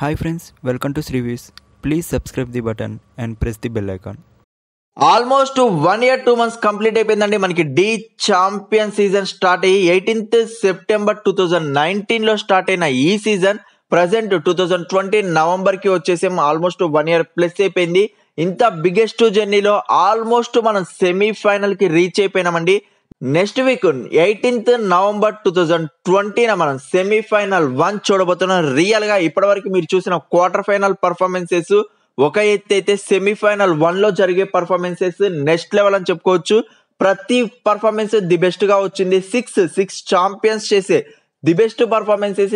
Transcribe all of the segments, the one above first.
hi friends welcome to శ్రీవీస్ please subscribe the button and press the bell icon almost one year two months complete అయిపోయిందండి మనకి the champion season start అయ్యి eighteenth September two thousand నైన్టీన్లో start అయిన ఈ season present two thousand twenty నవంబర్కి వచ్చేసి almost one year plus అయిపోయింది ఇంత బిగ్గెస్ట్ జర్నీలో ఆల్మోస్ట్ మనం కి రీచ్ అయిపోయినామండి next week eighteenth November two thousand ట్వంటీన మనం సెమీఫైనల్ వన్ చూడబోతున్నాం రియల్గా ఇప్పటివరకు మీరు చూసిన క్వార్టర్ ఫైనల్ పర్ఫార్మెన్సెస్ ఒక ఎత్తు అయితే సెమీఫైనల్ వన్లో జరిగే పర్ఫార్మెన్సెస్ నెక్స్ట్ లెవెల్ అని చెప్పుకోవచ్చు ప్రతి పర్ఫార్మెన్స్ ది బెస్ట్గా వచ్చింది సిక్స్ సిక్స్ ఛాంపియన్స్ చేసే ది బెస్ట్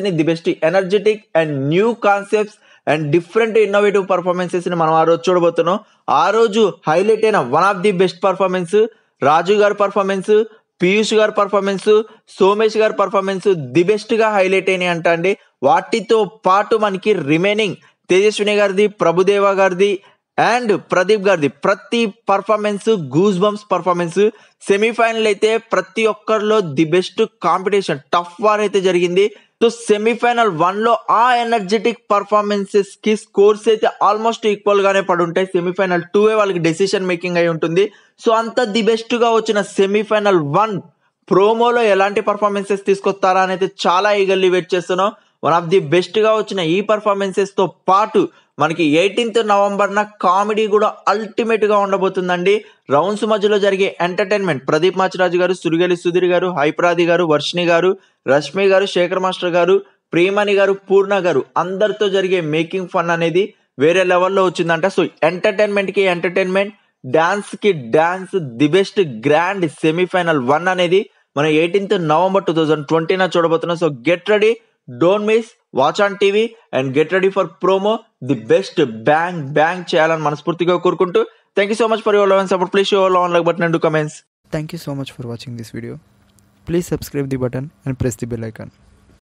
ని the best energetic and new concepts and different innovative ని మనం ఆ రోజు చూడబోతున్నాం ఆ రోజు హైలైట్ అయిన one of the best performance Raju గారి పర్ఫార్మెన్స్ పీయూష్ గారి పర్ఫార్మెన్స్ సోమేష్ గారి పర్ఫార్మెన్స్ ది బెస్ట్గా హైలైట్ అయినాయి అంట అండి వాటితో పాటు మనకి రిమైనింగ్ తేజస్విని గారిది ప్రభుదేవ గారిది అండ్ ప్రదీప్ గారిది ప్రతి performance goose bumps performance semifinal అయితే ప్రతి ఒక్కరిలో the best competition tough war అయితే జరిగింది సో సెమీఫైనల్ వన్లో ఆ ఎనర్జెటిక్ పర్ఫార్మెన్సెస్కి స్కోర్స్ అయితే ఆల్మోస్ట్ ఈక్వల్గానే పడి ఉంటాయి సెమీఫైనల్ ఏ వాళ్ళకి డెసిషన్ మేకింగ్ అయి ఉంటుంది సో అంత ది బెస్ట్గా వచ్చిన సెమీఫైనల్ వన్ ప్రోమోలో ఎలాంటి పర్ఫార్మెన్సెస్ తీసుకొస్తారా అని అయితే చాలా ఈగల్లీ వెయిట్ చేస్తున్నాం వన్ ఆఫ్ ది బెస్ట్గా వచ్చిన ఈ పర్ఫార్మెన్సెస్తో పాటు మనకి ఎయిటీన్త్ నవంబర్న కామెడీ కూడా గా ఉండబోతుందండి రౌండ్స్ మధ్యలో జరిగే ఎంటర్టైన్మెంట్ ప్రదీప్ మాచిరాజు గారు సురిగలి సుధీర్ గారు హైప్రాది గారు వర్షిణి గారు రష్మి గారు శేఖర్ మాస్టర్ గారు ప్రేమణి గారు పూర్ణ గారు అందరితో జరిగే మేకింగ్ ఫన్ అనేది వేరే లెవెల్లో వచ్చిందంట సో ఎంటర్టైన్మెంట్కి ఎంటర్టైన్మెంట్ డ్యాన్స్కి dance the best grand semifinal one అనేది మనం ఎయిటీన్త్ నవంబర్ టూ థౌజండ్ నా చూడబోతున్నాం so get ready don't miss watch on TV and get ready for promo the best bang bang చేయాలని మనస్ఫూర్తిగా కోరుకుంటూ thank you so much for your support please show లో like button and comments thank you so much for watching this video please subscribe the button and press the bell icon